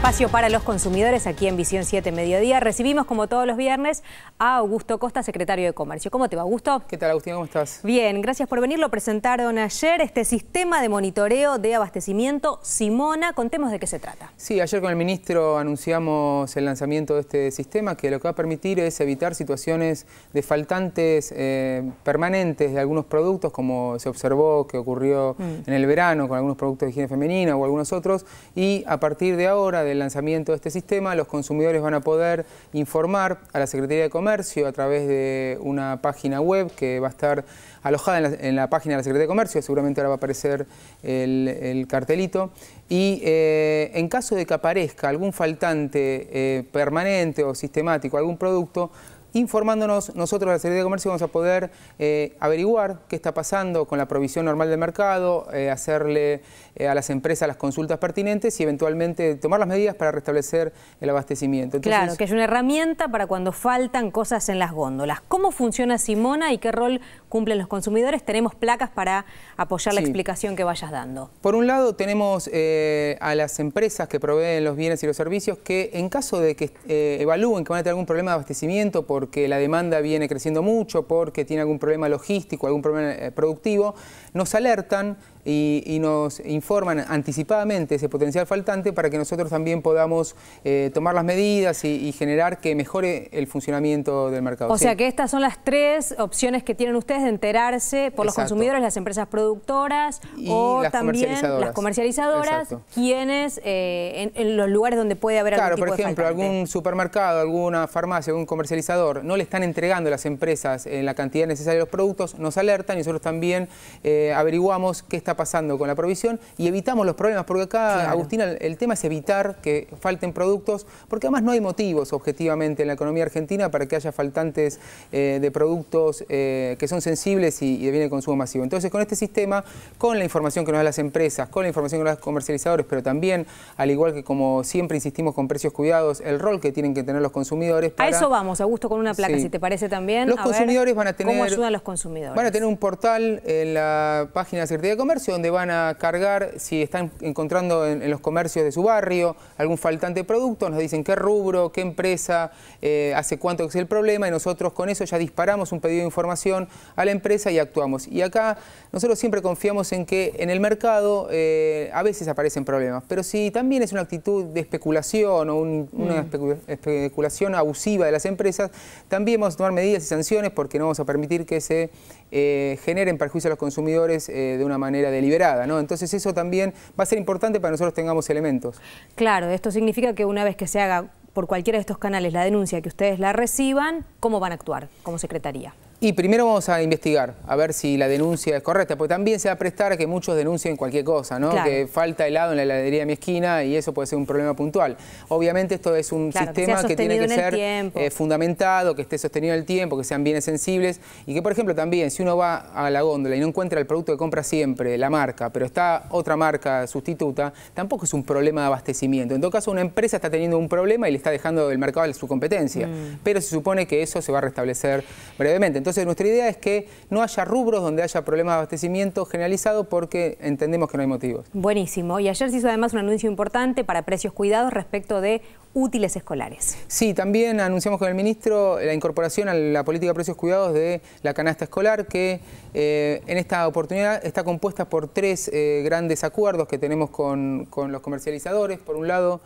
espacio para los consumidores aquí en Visión 7 Mediodía. Recibimos, como todos los viernes, a Augusto Costa, secretario de Comercio. ¿Cómo te va, Augusto? ¿Qué tal, Agustín? ¿Cómo estás? Bien, gracias por venir. Lo presentaron ayer, este sistema de monitoreo de abastecimiento Simona. Contemos de qué se trata. Sí, ayer con el ministro anunciamos el lanzamiento de este sistema que lo que va a permitir es evitar situaciones de faltantes eh, permanentes de algunos productos, como se observó que ocurrió mm. en el verano con algunos productos de higiene femenina o algunos otros. Y a partir de ahora, del lanzamiento de este sistema, los consumidores van a poder informar a la Secretaría de Comercio a través de una página web que va a estar alojada en la, página de la Secretaría de Comercio, seguramente ahora va a aparecer el, cartelito, y eh, en caso de que aparezca algún faltante eh, permanente o sistemático, algún producto, informándonos nosotros, la Secretaría de Comercio, vamos a poder eh, averiguar qué está pasando con la provisión normal del mercado, eh, hacerle eh, a las empresas las consultas pertinentes y eventualmente tomar las medidas para restablecer el abastecimiento. claro, que es una herramienta para cuando faltan cosas en las góndolas. ¿Cómo funciona Simona y qué rol cumplen los consumidores? Tenemos placas para apoyar la explicación que vayas dando. Por un lado, tenemos a las empresas que proveen los bienes y los servicios que en caso de que evalúen que van a tener algún problema de abastecimiento por porque la demanda viene creciendo mucho, porque tiene algún problema logístico, algún problema eh, productivo, nos alertan y, nos informan anticipadamente ese potencial faltante para que nosotros también podamos eh, tomar las medidas y, generar que mejore el funcionamiento del mercado. O sea que estas son las tres opciones que tienen ustedes de enterarse por los consumidores, las empresas productoras o también las comercializadoras, quienes eh, en, los lugares donde puede haber claro, algún tipo por ejemplo, algún supermercado, alguna farmacia, algún comercializador no le están entregando a las empresas eh, la cantidad necesaria de los productos, nos alertan y nosotros también eh, averiguamos qué está pasando con la provisión y evitamos los problemas, porque acá, Agustina, el, tema es evitar que falten productos, porque además no hay motivos objetivamente en la economía argentina para que haya faltantes eh, de productos que son sensibles y, de bien de consumo masivo. Entonces, con este sistema, con la información que nos dan las empresas, con la información que nos dan los comercializadores, pero también, al igual que como siempre insistimos con precios cuidados, el rol que tienen que tener los consumidores. Para... A eso vamos, Augusto, con una placa, si te parece también. Los consumidores van a tener... ¿Cómo ayudan los consumidores? Van a tener un portal en la página de la Secretaría de Comercio donde van a cargar, si están encontrando en, los comercios de su barrio algún faltante producto, nos dicen qué rubro, qué empresa, eh, hace cuánto que es el problema y nosotros con eso ya disparamos un pedido de información a la empresa y actuamos. Y acá nosotros siempre confiamos en que en el mercado eh, a veces aparecen problemas, pero si también es una actitud de especulación o una mm. especulación abusiva de las empresas, también vamos a tomar medidas y sanciones porque no vamos a permitir que se eh, generen perjuicios a los consumidores eh, de una manera deliberada. ¿no? Entonces eso también va a ser importante para nosotros tengamos elementos. Claro, esto significa que una vez que se haga por cualquiera de estos canales la denuncia que ustedes la reciban, ¿cómo van a actuar como secretaría? Y primero vamos a investigar, a ver si la denuncia es correcta, porque también se va a prestar a que muchos denuncien cualquier cosa, ¿no? Que falta helado en la heladería de mi esquina y eso puede ser un problema puntual. Obviamente esto es un sistema que, tiene que ser eh, fundamentado, que esté sostenido el tiempo, que sean bienes sensibles y que, por ejemplo, también si uno va a la góndola y no encuentra el producto que compra siempre, la marca, pero está otra marca sustituta, tampoco es un problema de abastecimiento. En todo caso, una empresa está teniendo un problema y le está dejando el mercado a su competencia, mm. pero se supone que eso se va a restablecer brevemente. Entonces nuestra idea es que no haya rubros donde haya problemas de abastecimiento generalizado porque entendemos que no hay motivos. Buenísimo. Y ayer se hizo además un anuncio importante para precios cuidados respecto de útiles escolares. Sí, también anunciamos con el ministro la incorporación a la política de precios cuidados de la canasta escolar, que eh, en esta oportunidad está compuesta por tres eh, grandes acuerdos que tenemos con, los comercializadores. Por un lado,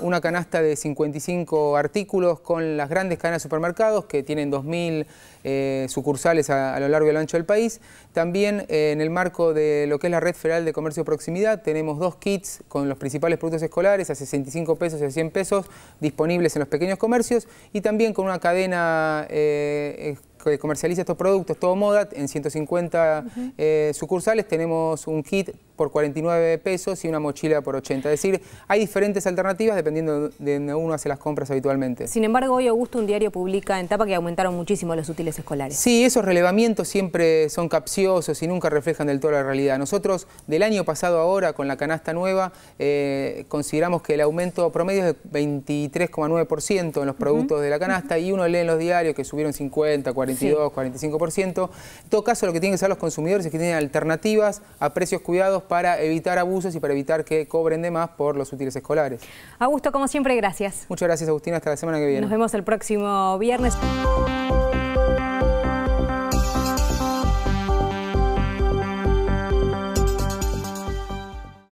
una canasta de 55 artículos con las grandes cadenas de supermercados que tienen 2.000 sucursales a, lo largo y a lo ancho del país. También eh, en el marco de lo que es la Red Federal de Comercio Proximidad tenemos dos kits con los principales productos escolares a 65 pesos y a 100 pesos disponibles en los pequeños comercios y también con una cadena eh, que comercializa estos productos, todo moda, en 150 eh, sucursales tenemos un kit por 49 pesos y una mochila por 80. Es decir, hay diferentes alternativas dependiendo de donde uno hace las compras habitualmente. Sin embargo, hoy Augusto, un diario publica en tapa que aumentaron muchísimo los útiles escolares. Sí, esos relevamientos siempre son capciosos y nunca reflejan del todo la realidad. Nosotros, del año pasado ahora, con la canasta nueva, eh, consideramos que el aumento promedio es de 23,9% en los productos de la canasta y uno lee en los diarios que subieron 50, 40. 42, 45%. En todo caso, lo que tienen que ser los consumidores es que tienen alternativas a precios cuidados para evitar abusos y para evitar que cobren de más por los útiles escolares. Augusto, como siempre, gracias. Muchas gracias, Agustina. Hasta la semana que viene. Nos vemos el próximo viernes.